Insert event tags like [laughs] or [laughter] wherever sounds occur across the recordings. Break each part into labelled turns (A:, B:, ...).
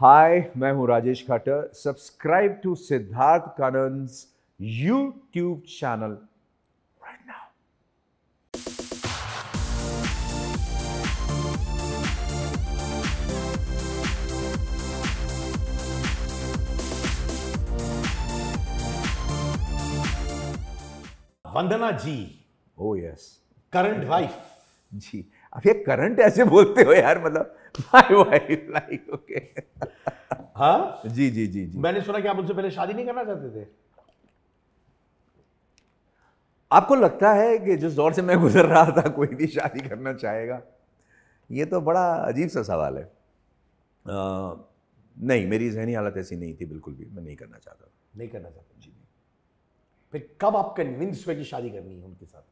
A: हाय मैं हूं Rajesh Khattar subscribe to Siddharth Kanan YouTube channel Vandana ji oh yes current wife ji अब ये करंट ऐसे बोलते हो यार मतलब माय वाइफ लाइक ओके हाँ जी जी जी जी
B: मैंने सुना कि आप उनसे पहले शादी नहीं करना चाहते थे
A: आपको लगता है कि जिस दौर से मैं गुजर रहा था कोई भी शादी करना चाहेगा ये तो बड़ा अजीब सा सवाल है आ, नहीं मेरी जहनी हालत ऐसी नहीं थी बिल्कुल भी मैं नहीं करना चाहता नहीं करना चाहता जी
B: फिर कब आप कन्विंस हुए कि शादी करनी है उनके साथ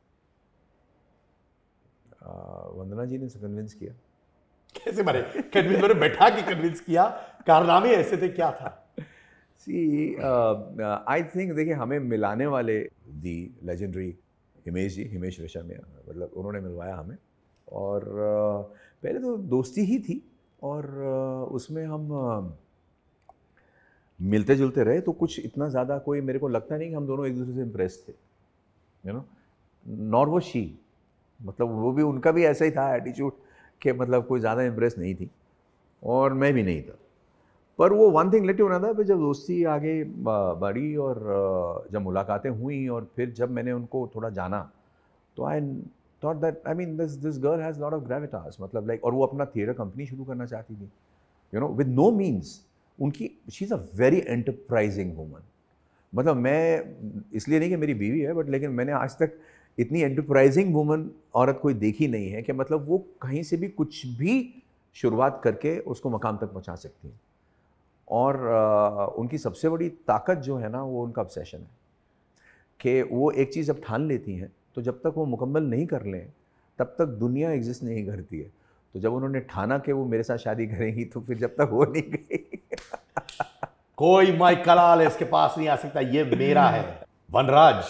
A: वंदना जी ने उसे कन्विंस किया
B: कैसे मरे कन्विंस मैंने बैठा के कन्विंस किया कारनामे ऐसे थे क्या था
A: सी आई थिंक देखिए हमें मिलाने वाले दी लेजेंडरी हिमेश जी हिमेश रेशमिया मतलब उन्होंने मिलवाया हमें और uh, पहले तो दोस्ती ही थी और uh, उसमें हम uh, मिलते जुलते रहे तो कुछ इतना ज़्यादा कोई मेरे को लगता नहीं कि हम दोनों एक दूसरे से इम्प्रेस थे यू नो नॉर वो शी मतलब वो भी उनका भी ऐसा ही था एटीट्यूड कि मतलब कोई ज़्यादा इम्प्रेस नहीं थी और मैं भी नहीं था पर वो वन थिंग लेट होना था फिर जब दोस्ती आगे बढ़ी और जब मुलाकातें हुई और फिर जब मैंने उनको थोड़ा जाना तो I thought that I mean this this girl has lot of gravitas मतलब लाइक और वो अपना थिएटर कंपनी शुरू करना चाहती थी you know with no means उनकी she is a very enterprising woman मतलब मैं इसलिए नहीं कि मेरी बीवी है बट लेकिन मैंने आज तक इतनी एंटरप्राइजिंग वुमन औरत कोई देखी नहीं है कि मतलब वो कहीं से भी कुछ भी शुरुआत करके उसको मकाम तक पहुंचा सकती हैं और आ, उनकी सबसे बड़ी ताकत जो है ना वो उनका ऑब्सेशन है कि वो एक चीज़ जब ठान लेती हैं तो जब तक वो मुकम्मल नहीं कर लें तब तक दुनिया एग्जिस्ट नहीं करती है तो जब उन्होंने ठाना कि वो मेरे साथ शादी करेंगी तो फिर जब तक हो नहीं गई कोई माइक कलाल इसके
B: पास नहीं आ सकता ये मेरा है [laughs] वनराज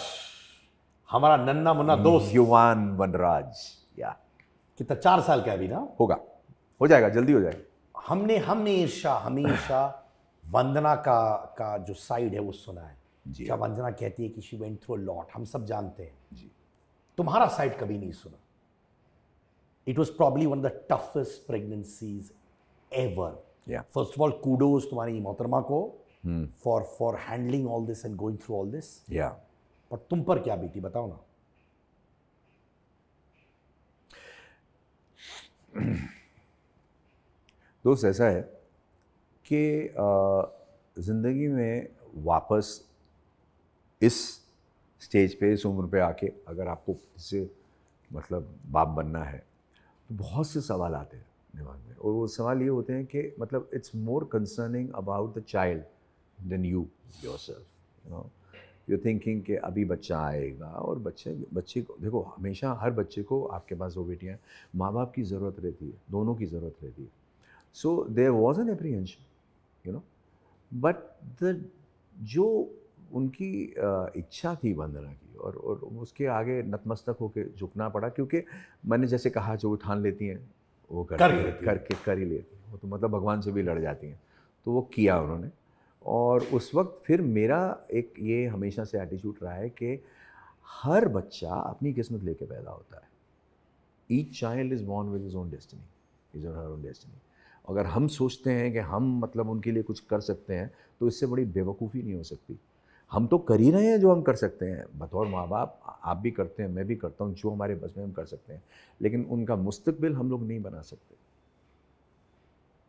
B: हमारा नन्ना मुन्ना हम्म। दोस्त
A: युवान वनराज
B: या कितना चार साल का अभी ना
A: होगा हो जाएगा जल्दी हो जाएगा
B: हमने हमेशा हमेशा वंदना का का जो साइड है वो सुना है जी क्या वंदना कहती है कि शी वेंट थ्रू लॉट हम सब जानते हैं जी तुम्हारा साइड कभी नहीं सुना it was probably one of the toughest pregnancies ever first of all kudos तुम्हारी मोहतरमा को for for handling all this and going through all this और तुम पर क्या बीती बताओ ना
A: दोस्त ऐसा है कि ज़िंदगी में वापस इस स्टेज पे इस उम्र पे आके अगर आपको से मतलब बाप बनना है तो बहुत से सवाल आते हैं दिमाग में और वो सवाल ये होते हैं कि मतलब it's more concerning about the child than you yourself you know you thinking कि अभी बच्चा आएगा और बच्चे बच्चे को देखो हमेशा हर बच्चे को आपके पास दो बेटियाँ माँ बाप की ज़रूरत रहती है दोनों की ज़रूरत रहती है so there was an apprehension you know but the जो उनकी इच्छा थी वंदना की और और उसके आगे नतमस्तक होकर झुकना पड़ा क्योंकि मैंने जैसे कहा जो ठान लेती हैं वो कर करके कर ही लेती हैं वो तो मतलब भगवान से भी लड़ जाती हैं तो वो किया उन्होंने और उस वक्त फिर मेरा एक ये हमेशा से एटीट्यूड रहा है कि हर बच्चा अपनी किस्मत लेके पैदा होता है each child is born with his own destiny his on her own destiny अगर हम सोचते हैं कि हम मतलब उनके लिए कुछ कर सकते हैं तो इससे बड़ी बेवकूफ़ी नहीं हो सकती हम तो कर ही रहे हैं जो हम कर सकते हैं बतौर माँ बाप आप भी करते हैं मैं भी करता हूँ जो हमारे बस में हम कर सकते हैं लेकिन उनका मुस्तबिल हम लोग नहीं बना सकते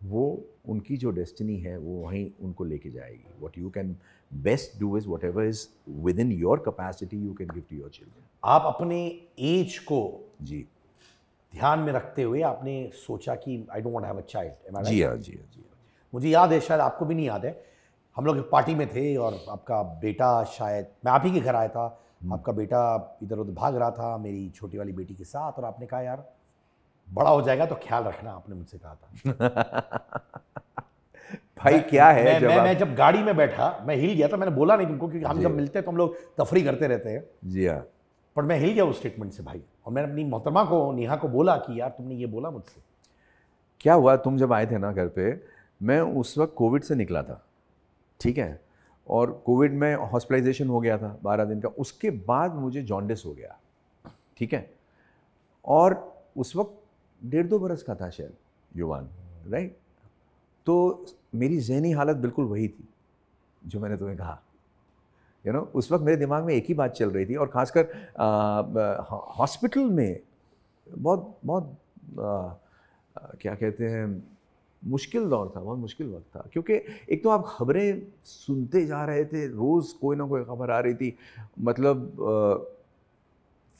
A: वो उनकी जो डेस्टिनी है वो वहीं उनको लेके जाएगी what you can best do is whatever is within your capacity you can give to your children आप अपने एज को
B: जी ध्यान में रखते हुए आपने सोचा कि I don't have a child जी हाँ जी हाँ जी हाँ। मुझे याद है शायद आपको भी नहीं याद है हम लोग पार्टी में थे और आपका बेटा शायद मैं आप ही के घर आया था हम्म। आपका बेटा इधर उधर भाग रहा था मेरी छोटी वाली बेटी के साथ और आपने कहा यार बड़ा हो जाएगा तो ख्याल रखना आपने मुझसे कहा था
A: [laughs] भाई क्या है मैं, जब मैं, मैं जब
B: गाड़ी में बैठा मैं हिल गया था मैंने बोला नहीं तुमको क्योंकि हम जब मिलते हैं तो हम लोग तफरी करते रहते हैं जी हाँ पर मैं हिल गया उस स्टेटमेंट से भाई और मैंने अपनी मोहतरमा को नेहा को बोला कि यार तुमने ये बोला मुझसे
A: क्या हुआ तुम जब आए थे ना घर पे मैं उस वक्त कोविड से निकला था ठीक है और कोविड में हॉस्पिटलाइजेशन हो गया था बारह दिन का उसके बाद मुझे जॉन्डिस हो गया ठीक है और उस वक्त डेढ़ दो बरस का था शायद युवान राइट तो मेरी जहनी हालत बिल्कुल वही थी जो मैंने तुम्हें कहा यू नो उस वक्त मेरे दिमाग में एक ही बात चल रही थी और ख़ासकर हॉस्पिटल में बहुत बहुत आ, क्या कहते हैं मुश्किल दौर था बहुत मुश्किल वक्त था क्योंकि एक तो आप खबरें सुनते जा रहे थे रोज़ कोई ना कोई खबर आ रही थी मतलब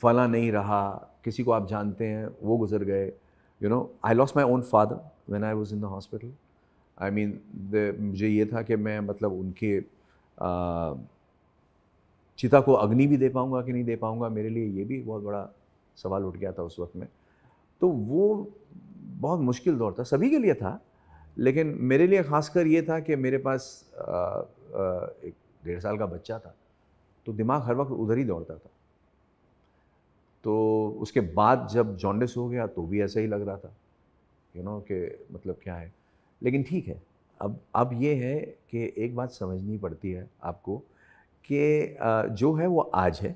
A: फ़ला नहीं रहा किसी को आप जानते हैं वो गुज़र गए you know I lost my own father when I was in the hospital I mean मुझे ये था कि मैं मतलब उनके चिता को अग्नि भी दे पाऊँगा कि नहीं दे पाऊँगा मेरे लिए ये भी बहुत बड़ा सवाल उठ गया था उस वक्त में तो वो बहुत मुश्किल दौर था सभी के लिए था लेकिन मेरे लिए खासकर ये था कि मेरे पास आ, आ, एक डेढ़ साल का बच्चा था तो दिमाग हर वक्त उधर ही दौड़ता था तो उसके बाद जब जॉन्डिस हो गया तो भी ऐसा ही लग रहा था यू नो कि मतलब क्या है लेकिन ठीक है अब अब ये है कि एक बात समझनी पड़ती है आपको कि जो है वो आज है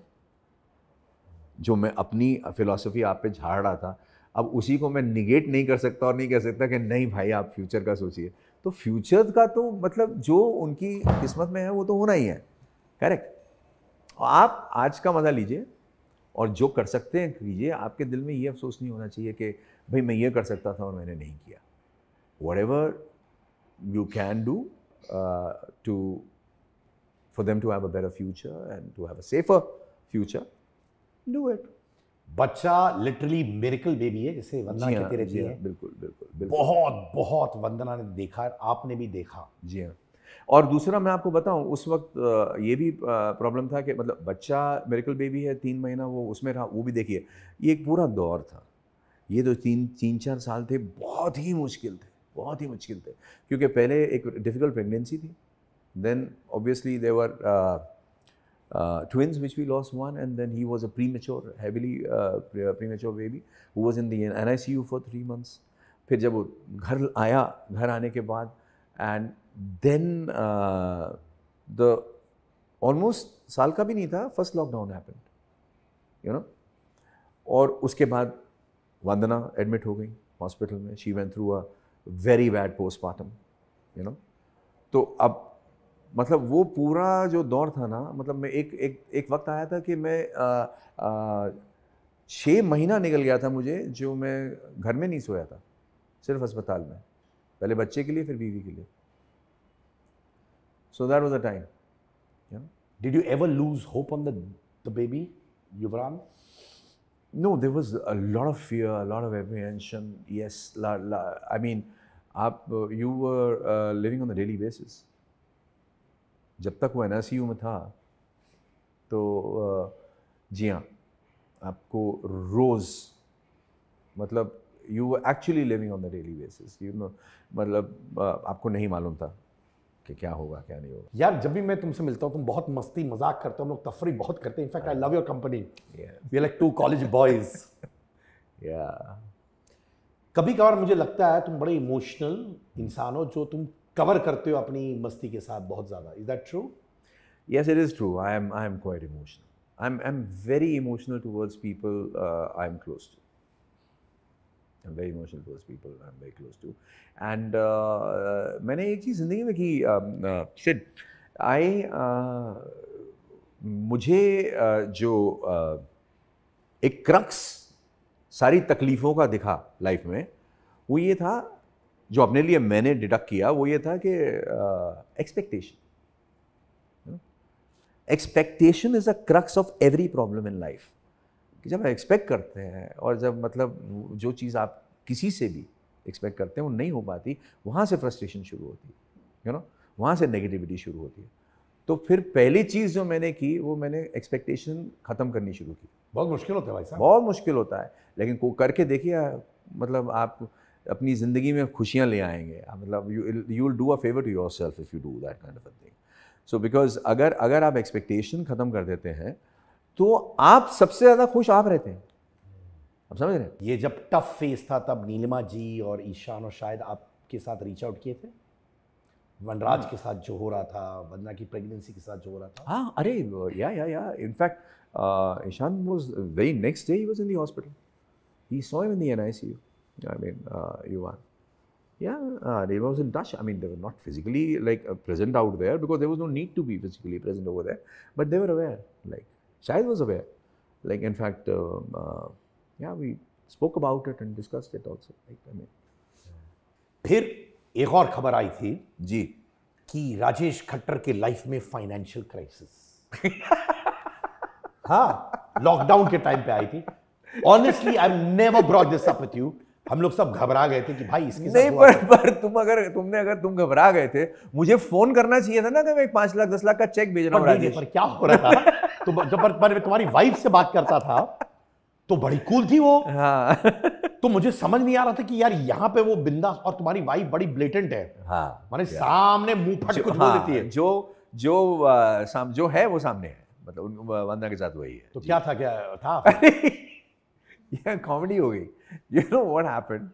A: जो मैं अपनी फ़िलासफ़ी आप पे झाड़ रहा था अब उसी को मैं निगेट नहीं कर सकता और नहीं कह सकता कि नहीं भाई आप फ्यूचर का सोचिए तो फ्यूचर का तो मतलब जो उनकी किस्मत में है वो तो होना ही है करेक्ट आप आज का मज़ा लीजिए और जो कर सकते हैं कीजिए आपके दिल में ये अफसोस नहीं होना चाहिए कि भाई मैं ये कर सकता था और मैंने नहीं किया whatever you can do to for them to have a better future and to have a safer future do it बच्चा लिटरली मेरिकल बेबी
B: है जिसे वंदना हाँ, कहती रहती हाँ, है
A: बिल्कुल बिल्कुल बहुत
B: बहुत वंदना ने देखा आपने भी देखा
A: जी हाँ और दूसरा मैं आपको बताऊं उस वक्त ये भी प्रॉब्लम था कि मतलब बच्चा मेरिकल बेबी है तीन महीना वो उसमें रहा वो भी देखिए ये एक पूरा दौर था ये तो तीन तीन चार साल थे बहुत ही मुश्किल थे बहुत ही मुश्किल थे क्योंकि पहले एक डिफ़िकल्ट प्रेगनेंसी थी then obviously they were lost one and then he was a premature heavily premature baby uh, was in the N I C U for three months फिर जब वो घर आया घर आने के बाद and then uh, the almost साल का भी नहीं था first lockdown happened you know और उसके बाद वंदना एडमिट हो गई हॉस्पिटल में she went through a very bad postmortem you know तो अब मतलब वो पूरा जो दौर था ना मतलब मैं एक एक एक वक्त आया था कि मैं छः महीना निकल गया था मुझे जो मैं घर में नहीं सोया था सिर्फ अस्पताल में पहले बच्चे के लिए फिर बीवी के लिए So that was the time. Yeah. Did you ever lose hope on the, the baby, Yuvran? No, there was a lot of fear, a lot of apprehension. Yes, la, la, I mean, aap, आप you were living on the daily basis जब तक वो N में था तो uh, जी हाँ आपको रोज़ मतलब you were actually living on the daily basis you know मतलब uh, आपको नहीं मालूम था कि क्या होगा क्या नहीं होगा यार जब भी मैं तुमसे मिलता हूँ तुम बहुत मस्ती मजाक करते हो हम लोग तफरी
B: बहुत करते हैं in fact I love your company we like to college
A: boys या
B: कभी कभार मुझे लगता है तुम बड़े इमोशनल इंसान हो जो तुम कवर करते हो अपनी मस्ती के साथ बहुत
A: ज़्यादा is that true yes it is true I am I am quite emotional I am I M very emotional towards people I am close to am very emotional towards people I M very close to and मैंने एक चीज़ ज़िंदगी में की Sid um, I uh, uh, मुझे uh, जो uh, एक crux सारी तकलीफ़ों का दिखा लाइफ में वो ये था जो अपने लिए मैंने डिडक्ट किया वो ये था कि expectation expectation is a crux of every problem in life कि जब एक्सपेक्ट करते हैं और जब मतलब जो चीज़ आप किसी से भी एक्सपेक्ट करते हैं वो नहीं हो पाती वहाँ से फ्रस्ट्रेशन शुरू होती है यू नो वहाँ से नेगेटिविटी शुरू होती है तो फिर पहली चीज़ जो मैंने की वो मैंने एक्सपेक्टेशन ख़त्म करनी शुरू की
B: बहुत मुश्किल होता है भाई साहब
A: बहुत मुश्किल होता है लेकिन को करके देखिए मतलब आप अपनी ज़िंदगी में खुशियाँ ले आएंगे मतलब you will do a favour to yourself if you do that kind of thing so because अगर अगर आप एक्सपेक्टेशन ख़त्म कर देते हैं तो आप सबसे ज्यादा खुश आप रहते हैं आप समझ रहे हैं ये जब टफ
B: फेस था तब नीलिमा जी और ईशान और शायद आपके साथ रीच आउट किए थे वनराज के साथ जो हो रहा था वंदना की प्रेगनेंसी के साथ जो हो रहा था
A: हाँ अरे yeah yeah yeah in fact Ishaan was very next day he was in the hospital he saw in the NICU I mean you are yeah they was in touch I mean they were not physically like present out there because there was no need to be physically present over there but they were aware like Shahid was aware. Like, in fact, uh, uh, yeah, we spoke about it and discussed it also. Like, I mean. फिर एक और खबर आई थी जी
B: कि राजेश खट्टर के life में financial crisis हाँ lockdown के टाइम पे आई थी honestly I never brought this up with
A: you हम लोग सब घबरा गए थे कि भाई इसके नहीं साथ पर, पर तुम अगर तुमने अगर तुम घबरा गए थे मुझे फोन करना चाहिए था ना कि मैं पांच लाख दस लाख का चेक भेज रहा हूँ पर क्या हो रहा था [laughs] तो
B: जब पर, पर तुम्हारी वाइफ से बात करता था तो बड़ी कूल थी वो हाँ। तो मुझे समझ नहीं आ रहा था कि यार यहाँ पे वो बिंदा और तुम्हारी वाइफ बड़ी ब्लेटेंट है
A: हाँ, सामने मुंह फट कुछ बोल हाँ, देती है जो जो आ, साम, जो है वो सामने है मतलब वंदना के साथ वही है तो क्या था क्या था [laughs] यह कॉमेडी हो गई यू नो वॉट हैपन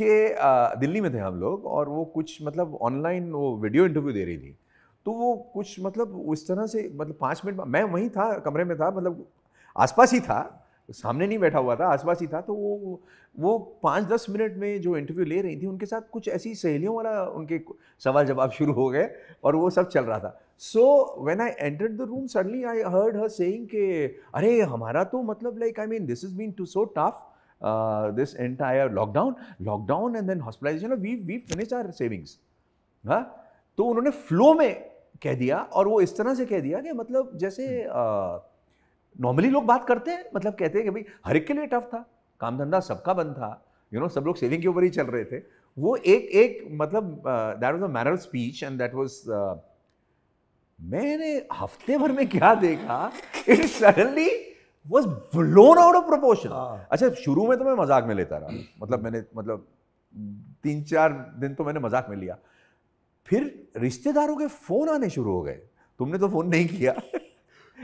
A: के दिल्ली में थे हम लोग और वो कुछ मतलब ऑनलाइन वो वीडियो इंटरव्यू दे रही थी तो वो कुछ मतलब उस तरह से मतलब पाँच मिनट मैं वहीं था कमरे में था मतलब आसपास ही था सामने नहीं बैठा हुआ था आसपास ही था तो वो वो पाँच दस मिनट में जो इंटरव्यू ले रही थी उनके साथ कुछ ऐसी सहेलियों वाला उनके सवाल जवाब शुरू हो गए और वो सब चल रहा था so when I entered the room suddenly I heard her saying के अरे हमारा तो मतलब like I mean this is been too so tough this entire lockdown lockdown and then hospitalisation we we finish our savings हाँ तो उन्होंने flow में कह दिया और वो इस तरह से कह दिया कि मतलब जैसे हम्म। uh, नॉर्मली लोग बात करते हैं मतलब कहते हैं कि भाई हर एक के लिए टफ था काम धंधा सबका बंद था यू you नो know, सब लोग सेविंग के ऊपर ही चल रहे थे वो एक एक मतलब that was a manner of speech and that was मैंने हफ्ते भर में क्या देखा it suddenly was blown out of proportion अच्छा शुरू में तो मैं मजाक में लेता रहा मतलब मैंने मतलब तीन चार दिन तो मैंने मजाक में लिया फिर रिश्तेदारों के फोन आने शुरू हो गए तुमने तो फोन नहीं किया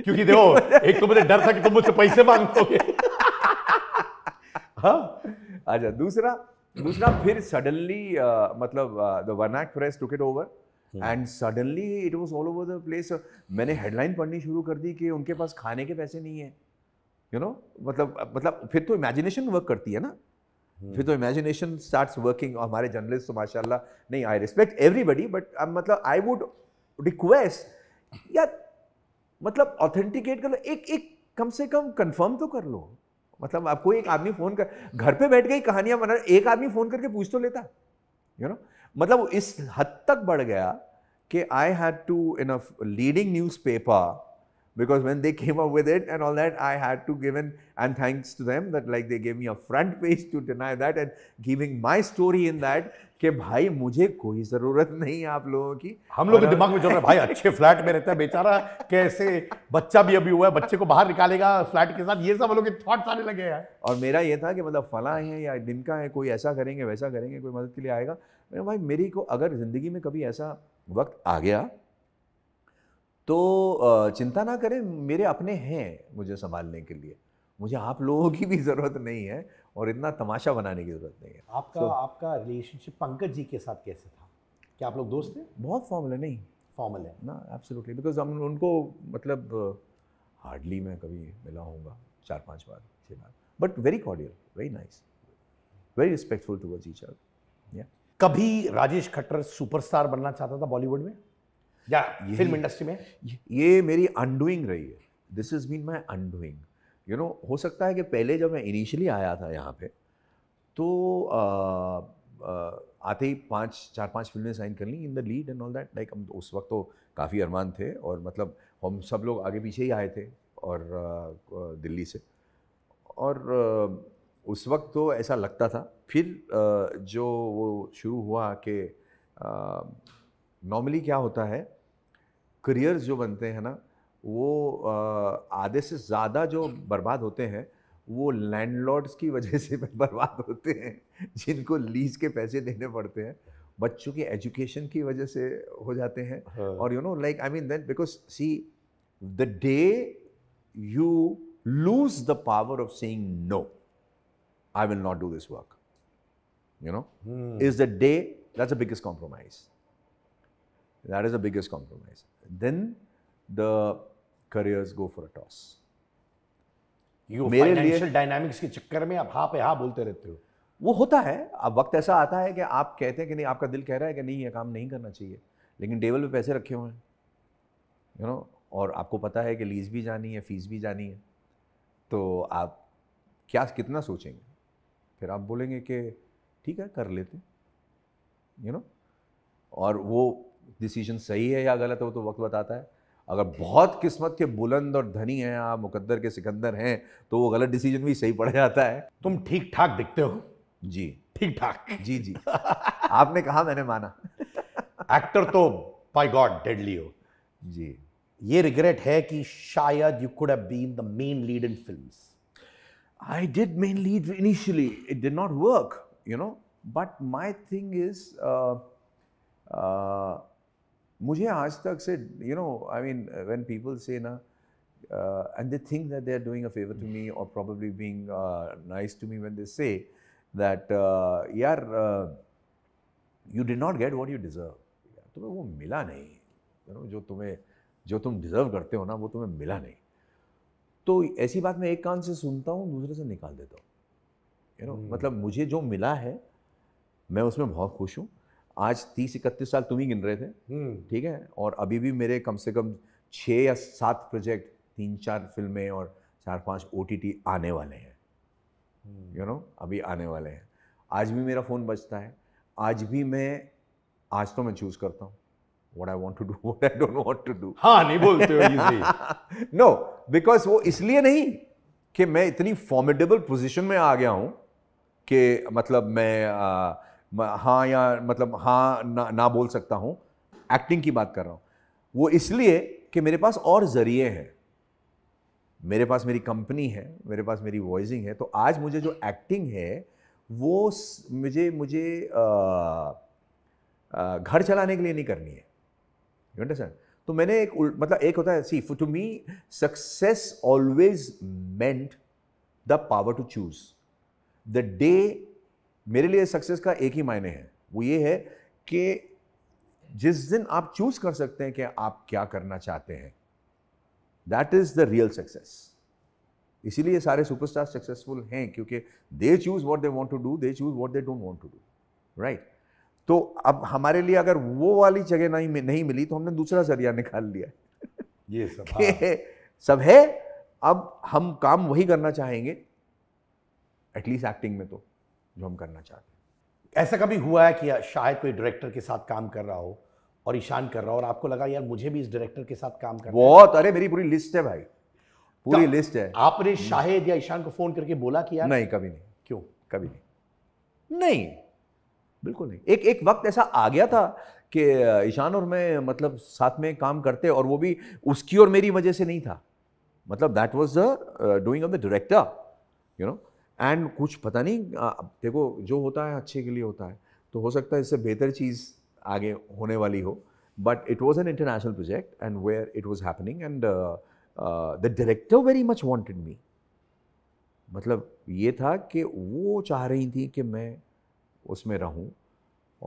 A: क्योंकि देखो एक तो मुझे डर था कि तुम मुझसे पैसे मांग हाँ। अच्छा दूसरा दूसरा फिर सडनली uh, मतलब the vernac press took it over and suddenly it was all over the place मैंने हेडलाइन पढ़नी शुरू कर दी कि उनके पास खाने के पैसे नहीं है यू you नो know? मतलब मतलब फिर तो इमेजिनेशन वर्क करती है ना hmm. फिर तो इमेजिनेशन स्टार्ट्स वर्किंग और हमारे जर्नलिस्ट तो माशाल्लाह नहीं आई रिस्पेक्ट एवरीबडी बट मतलब आई वुड रिक्वेस्ट या मतलब ऑथेंटिकेट कर लो एक एक कम से कम कंफर्म तो कर लो मतलब आपको एक आदमी फ़ोन कर घर पे बैठ गई कहानियां बना एक आदमी फ़ोन करके पूछ तो लेता यू you नो know? मतलब इस हद तक बढ़ गया कि I had to in a leading newspaper because when they came up with it and all that, I had to give in and thanks to them that like they gave me a front page to deny that and giving my story in that कि भाई मुझे कोई ज़रूरत नहीं है आप लोगों
B: की हम लोग के दिमाग में जो है भाई अच्छे फ्लैट में रहता है बेचारा कैसे बच्चा भी अभी हुआ है बच्चे को बाहर निकालेगा फ्लैट के साथ ये सब लोग के थॉट्स आने लगे हैं
A: और मेरा ये था कि मतलब फला है या दिनका है कोई ऐसा करेंगे वैसा करेंगे कोई मदद के लिए आएगा मैंने भाई मेरी को अगर ज़िंदगी में कभी ऐसा वक्त आ गया तो चिंता ना करें मेरे अपने हैं मुझे संभालने के लिए मुझे आप लोगों की भी ज़रूरत नहीं है और इतना तमाशा बनाने की ज़रूरत नहीं है
B: आपका so, आपका रिलेशनशिप पंकज जी के साथ कैसे था क्या आप लोग दोस्त थे बहुत
A: फॉर्मल है नहीं फॉर्मल है ना एब्सोल्युटली बिकॉज हम उनको मतलब हार्डली मैं कभी मिला हूँ चार पाँच बार छः बार but very cordial very nice very respectful towards each other
B: कभी राजेश खट्टर सुपरस्टार बनना चाहता था बॉलीवुड में या फिल्म इंडस्ट्री
A: में ये मेरी अनडूइंग रही है this is been my undoing you know हो सकता है कि पहले जब मैं इनिशियली आया था यहाँ पे तो आ, आ, आते ही पाँच चार पाँच फिल्में साइन कर ली in the lead and all that like हम तो उस वक्त तो काफ़ी अरमान थे और मतलब हम सब लोग आगे पीछे ही आए थे और दिल्ली से और उस वक्त तो ऐसा लगता था फिर जो वो शुरू हुआ कि नॉर्मली क्या होता है करियर्स जो बनते हैं ना वो आधे से ज़्यादा जो हम्म। बर्बाद होते हैं वो लैंडलॉर्ड्स की वजह से बर्बाद होते हैं जिनको लीज के पैसे देने पड़ते हैं बच्चों की एजुकेशन की वजह से हो जाते हैं हाँ. और you know like I mean then because see the day you lose the power of saying no I will not do this work you know is the day that's the biggest compromise That is the biggest compromise. Then the careers go for a toss. You मेरे लिए के चक्कर में आप हाँ पे हाँ बोलते रहते हो वो होता है अब वक्त ऐसा आता है कि आप कहते हैं कि नहीं आपका दिल कह रहा है कि नहीं ये काम नहीं करना चाहिए लेकिन टेबल पे पैसे रखे हुए हैं यू नो और आपको पता है कि लीज भी जानी है फीस भी जानी है तो आप क्या कितना सोचेंगे फिर आप बोलेंगे कि ठीक है कर लेते यू you नो know? और वो डिसीजन सही है या गलत है वो तो वक्त बताता है अगर बहुत किस्मत के बुलंद और धनी हैं आप मुकद्दर के सिकंदर हैं तो वो गलत डिसीजन भी सही पड़ जाता है तुम ठीक ठाक दिखते हो जी ठीक ठाक जी जी [laughs] आपने कहा मैंने माना एक्टर तो
B: बाय गॉड डेडली हो जी ये रिग्रेट है कि शायद you could have
A: been the main lead in films I did main lead initially it did not work you know but my thing is मुझे आज तक से you know I mean when people say ना and they think that they are doing a favour to me और probably being nice to me when they say that यार you did not get what you deserve तुम्हें वो मिला नहीं you know जो तुम्हें जो तुम डिज़र्व करते हो ना वो तुम्हें मिला नहीं तो ऐसी बात मैं एक कान से सुनता हूँ दूसरे से निकाल देता हूँ यू नो हम्म। मतलब मुझे जो मिला है मैं उसमें बहुत खुश हूँ आज तीस इकतीस साल तुम ही गिन रहे थे हम्म। ठीक है और अभी भी मेरे कम से कम छः या सात प्रोजेक्ट तीन चार फिल्में और चार पांच ओ आने वाले हैं यू हम्म। नो अभी आने वाले हैं आज भी मेरा फ़ोन बजता है आज भी मैं आज तो मैं चूज़ करता हूँ what I want to do, [laughs] what I don't want to do. हाँ नहीं बोलते हो बिकॉज [laughs] no, because वो इसलिए नहीं कि मैं इतनी formidable position में आ गया हूँ कि मतलब मैं uh, हाँ या मतलब हाँ ना ना बोल सकता हूँ एक्टिंग की बात कर रहा हूँ वो इसलिए कि मेरे पास और ज़रिए हैं मेरे पास मेरी कंपनी है मेरे पास मेरी वॉइसिंग है तो आज मुझे जो एक्टिंग है वो मुझे मुझे घर चलाने के लिए नहीं करनी है यू अंडरस्टैंड तो मैंने एक मतलब एक होता है see to me success always meant the power to choose the day मेरे लिए सक्सेस का एक ही मायने है वो ये है कि जिस दिन आप चूज कर सकते हैं कि आप क्या करना चाहते हैं that is the real success इसीलिए सारे सुपरस्टार सक्सेसफुल हैं क्योंकि they choose what they want to do they choose what they don't want to do right तो अब हमारे लिए अगर वो वाली जगह नहीं नहीं मिली तो हमने दूसरा जरिया निकाल लिया ये सब [laughs] हाँ। सब है अब हम काम वही करना चाहेंगे एटलीस्ट एक्टिंग में तो जो हम
B: करना चाहते हैं ऐसा कभी हुआ है कि शायद कोई डायरेक्टर के साथ काम कर रहा हो और ईशान कर रहा हो और आपको लगा यार मुझे भी इस डायरेक्टर के साथ काम करना बहुत
A: अरे मेरी पूरी लिस्ट है भाई पूरी लिस्ट तो है आपने hmm. शाहिद या ईशान को फोन करके बोला कि यार नहीं कभी नहीं क्यों कभी नहीं नहीं बिल्कुल नहीं एक एक वक्त ऐसा आ गया था कि ईशान और मैं मतलब साथ में काम करते और वो भी उसकी और मेरी वजह से नहीं था मतलब that was the doing of the director you know and कुछ पता नहीं देखो जो होता है अच्छे के लिए होता है तो हो सकता है इससे बेहतर चीज़ आगे होने वाली हो but it was an international project and where it was happening and the director very much wanted me मतलब ये था कि वो चाह रही थी कि मैं उसमें रहूं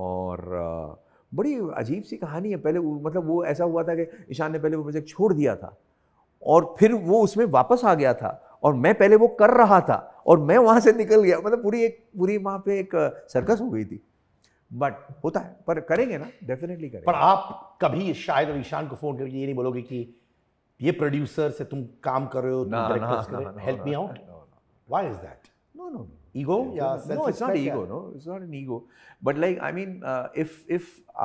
A: और uh, बड़ी अजीब सी कहानी है पहले मतलब वो ऐसा हुआ था कि ईशान ने पहले वो प्रोजेक्ट छोड़ दिया था और फिर वो उसमें वापस आ गया था और मैं पहले वो कर रहा था और मैं वहाँ से निकल गया मतलब पूरी एक पूरी वहाँ पे एक सर्कस हो गई थी बट होता है पर करेंगे ना डेफिनेटली करेंगे पर आप
B: कभी शायद ईशान को फोन करके ये नहीं बोलोगे कि ये प्रोड्यूसर से तुम काम कर रहे हो ना help me out why is that
A: no no ego yeah, yeah no it's not ego no it's not an ego but like i if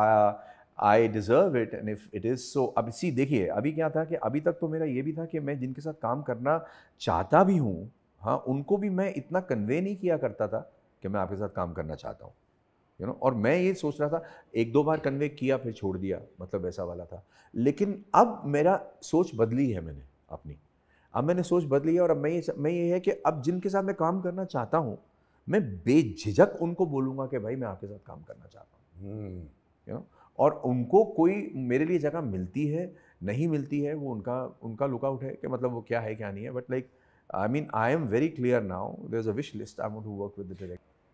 A: I deserve it and if it is so अब see देखिए अभी क्या था कि अभी तक तो मेरा ये भी था कि मैं जिनके साथ काम करना चाहता भी हूँ हाँ उनको भी मैं इतना कन्वे नहीं किया करता था कि मैं आपके साथ काम करना चाहता हूँ यू नो और मैं ये सोच रहा था एक दो बार कन्वे किया फिर छोड़ दिया मतलब ऐसा वाला था लेकिन अब मेरा सोच बदली है मैंने अपनी अब मैंने सोच बदली है और अब मैं ये मैं ये है कि अब जिनके साथ मैं काम करना चाहता हूँ मैं बेझिझक उनको बोलूँगा कि भाई मैं आपके साथ काम करना चाहता हूँ यू हम्म। नो और उनको कोई मेरे लिए जगह मिलती है नहीं मिलती है वो उनका उनका लुकआउट है कि मतलब वो क्या है क्या नहीं है but like like, I am very M now क्लियर नाउ There's a wish list. I want to work with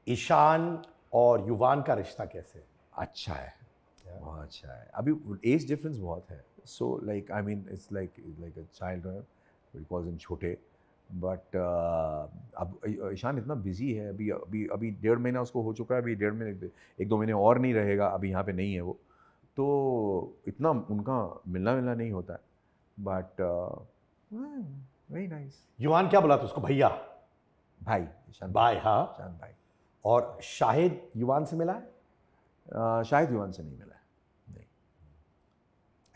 A: Ishaan और युवान का रिश्ता कैसे अच्छा है yeah. बहुत अच्छा है अभी एज डिफरेंस बहुत है so like I mean it's like like a child because in छोटे बट uh, अब ईशान इतना बिजी है अभी अभी अभी डेढ़ महीना उसको हो चुका है अभी डेढ़ महीने एक दो महीने और नहीं रहेगा अभी यहाँ पे नहीं है वो तो इतना उनका मिलना मिलना नहीं होता है बट वेरी युवान क्या बोला था उसको भैया भाई बाय हाँ भाई और
B: शाहिद युवान से मिला है शाहिद युवान से नहीं मिला नहीं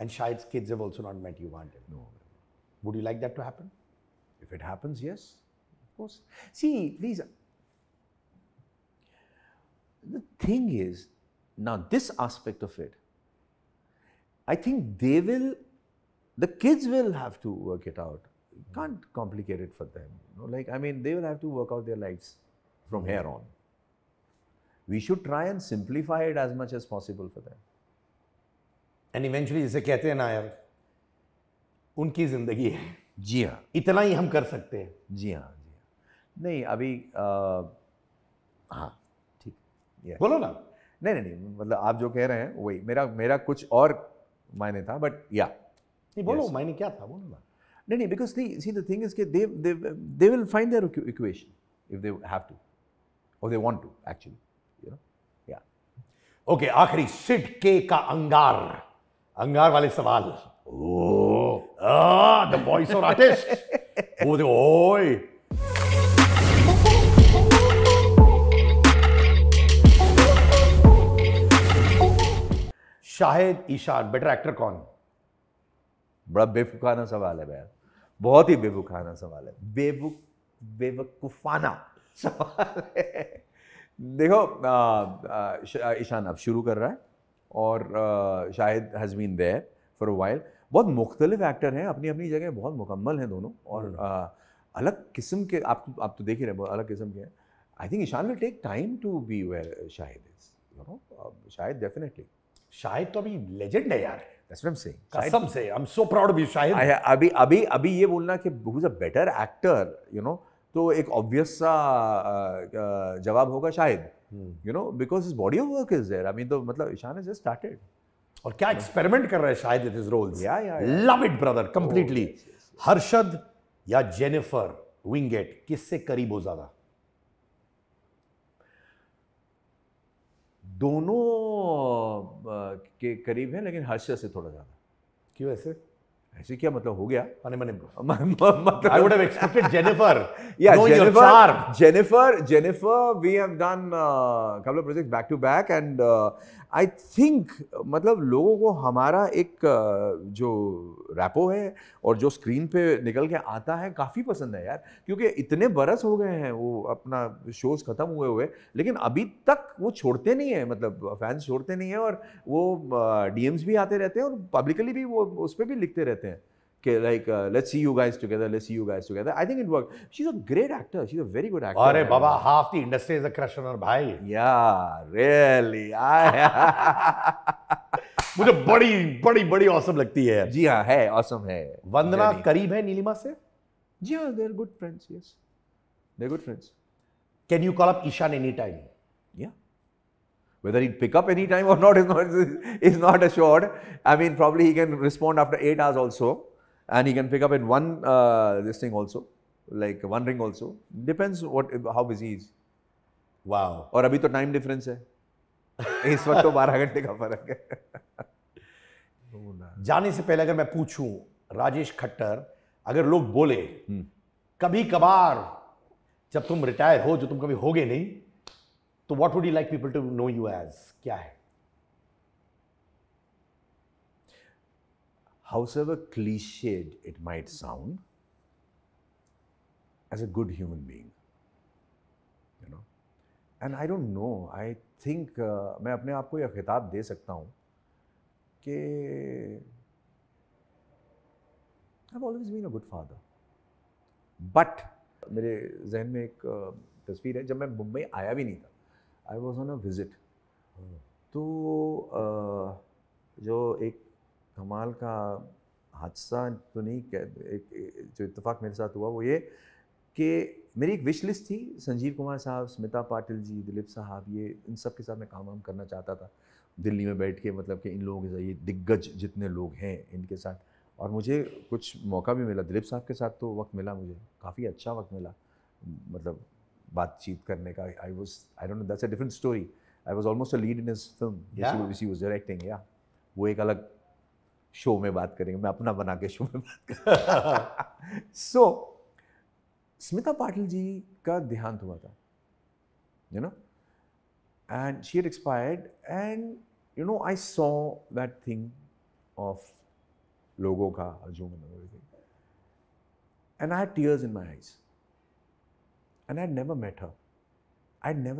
B: and Shahid kids have also not met Yuvaan no would you like that to happen
A: if it happens yes of see please the thing is now this aspect of it I think they will the kids will have to work it out can't complicate it for them. You know? Like, I mean, they will have to work out their lives from mm-hmm. here on. We should try and simplify it as much as possible for them. And eventually, जिसे कहते हैं ना यार उनकी ज़िंदगी है जी हाँ इतना ही हम कर सकते हैं जी हाँ जी हाँ नहीं अभी आ, हाँ ठीक बोलो ना नहीं नहीं नहीं मतलब आप जो कह रहे हैं वही मेरा मेरा कुछ और मायने था बट या नहीं बोलो yes. मायने क्या था बोलो ना No, no, because see, see the thing is that they, they, they will find their equation if they have to or they want to actually, you know, yeah. Okay, आखिरी सिट के का अंगार,
B: अंगार वाले सवाल. Oh, ah, the voice of artist. oh, the ओए.
A: Shahid Ishan better actor कौन बड़ा बेवकूफाना सवाल है भैया बहुत ही बेवकूफ़ाना सवाल है बेवकूफ बेवकूफ़ाना सवाल है देखो ईशान अब शुरू कर रहा है और Shahid has been there for while बहुत मुख्तलिफ एक्टर हैं अपनी अपनी जगह बहुत मुकम्मल हैं दोनों और हम्म। आ, अलग किस्म के आप आप तो देख ही रहे बहुत अलग किस्म के हैं I think Ishaan will take time to be where Shahid is you know Shahid definitely Shahid तो अभी लेजेंड है यार अभी अभी अभी ये बोलना कि a better actor you know तो एक ऑब्वियस सा जवाब होगा शायद you know because is body of work is there I mean तो मतलब ईशान इज स्टार्टेड और क्या एक्सपेरिमेंट
B: hmm. कर रहा है शायद या love it brother completely Harshad या जेनिफर विंगेट किससे करीब हो ज्यादा
A: दोनों के करीब है लेकिन हर्ष से थोड़ा ज़्यादा क्यों ऐसे ऐसे क्या मतलब हो गया Jennifer Jennifer we have done couple of project back to back and I think मतलब लोगों को हमारा एक जो रैपो है और जो स्क्रीन पे निकल के आता है काफ़ी पसंद है यार क्योंकि इतने बरस हो गए हैं वो अपना शोज़ ख़त्म हुए हुए लेकिन अभी तक वो छोड़ते नहीं है मतलब फैंस छोड़ते नहीं है और वो डीएम्स भी आते रहते हैं और पब्लिकली भी वो उस पर भी लिखते रहते हैं okay, like uh, let's see you guys together, let's see you guys together. I think it worked. She's a great actor. She's a very good actor. Arey, Baba,
B: half the industry is a crush on her, bhai. Yeah, really. I. [laughs] मुझे बड़ी बड़ी बड़ी awesome लगती है जी हाँ है awesome है वंदना करीब है नीलिमा से जी हाँ they're good friends yes they're good friends can you call up Ishaan any time
A: या whether he'd pick up any time or not is not [laughs] is not assured. I mean, probably he can respond after eight hours also. and he can pick up in one uh, this thing also, like one ring also. Depends what how busy he is. Wow. और अभी तो time difference है इस वक्त तो 12 घंटे का फर्क है
B: जाने से पहले अगर मैं पूछूं राजेश खट्टर अगर लोग बोले हम्म। कभी कभार जब तुम रिटायर हो जो तुम कभी होगे नहीं तो what would you like people to know you as क्या है
A: however cliched it might sound, as a good human being. You know? And I don't know, I think uh, मैं अपने आप को यह खिताब दे सकता हूँ कि आई always been a good father. But मेरे जहन में एक तस्वीर है जब मैं मुंबई आया भी नहीं था I was on a visit तो uh, जो एक कमाल का हादसा तो नहीं एक, एक जो इतफाक़ मेरे साथ हुआ वो ये कि मेरी एक विश लिस्ट थी संजीव कुमार साहब स्मिता पाटिल जी दिलीप साहब ये इन सब के साथ मैं काम वाम करना चाहता था दिल्ली में बैठ के मतलब कि इन लोगों के साथ ये दिग्गज जितने लोग हैं इनके साथ और मुझे कुछ मौका भी मिला दिलीप साहब के साथ तो वक्त मिला मुझे काफ़ी अच्छा वक्त मिला मतलब बातचीत करने का I was I don't that's a different story I was almost a lead in film directing या वो एक अलग शो में बात करेंगे मैं अपना बना के शो में बात कर सो [laughs] so, स्मिता पाटिल जी का देहांत हुआ था you know and she had expired and you know I saw that thing of लोगों का Arjun and I had tears in my eyes and I had never met her. I had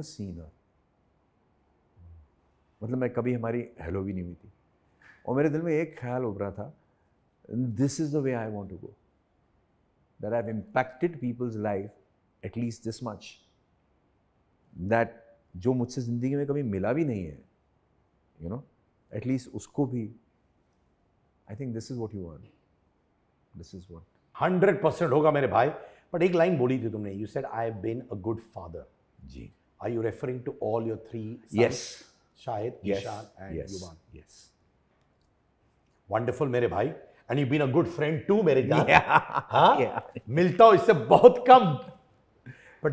A: मतलब मैं कभी हमारी हेलो भी नहीं हुई थी और मेरे दिल में एक ख्याल उभरा था this is the way I want to go that I impacted people's life at least this much that जो मुझसे ज़िंदगी में कभी मिला भी नहीं है यू नो एटलीस्ट उसको भी I think this is what you want this is what
B: hundred percent होगा मेरे भाई बट एक लाइन बोली थी तुमने you said I been a good father जी I you referring to all your three yes शायद एंड यस वंडरफुल मेरे भाई and you been a good friend to मेरे जान yeah. हाँ? [laughs] yeah. मिलता हूँ इससे बहुत कम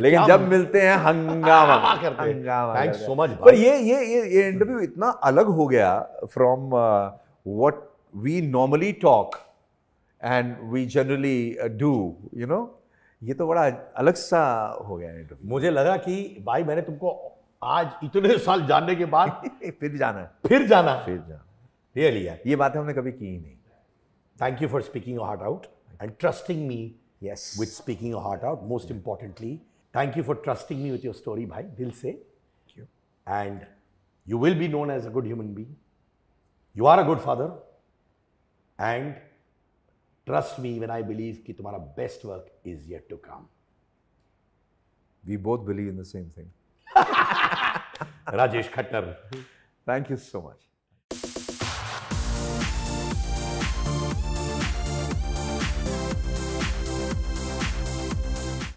B: लेकिन जब मिलते हैं हंगामा [laughs] करते हंगामा थैंक्स सो मच पर ये ये
A: ये, ये इंटरव्यू इतना अलग हो गया from what we normally talk and we generally do you know ये तो बड़ा अलग सा हो गया इंटरव्यू मुझे लगा कि भाई मैंने तुमको
B: आज इतने साल जानने के बाद [laughs] फिर जाना है फिर जाना फिर जाना रियली यार ये बातें हमने कभी की ही नहीं thank you for speaking heart out and trusting me yes with speaking heart out most importantly thank you for trusting me with your story भाई दिल से and you will be known as a good human being you are a good father and trust me when I believe कि तुम्हारा best work is yet to come
A: we both believe in the same thing Rajesh Khattar thank you so much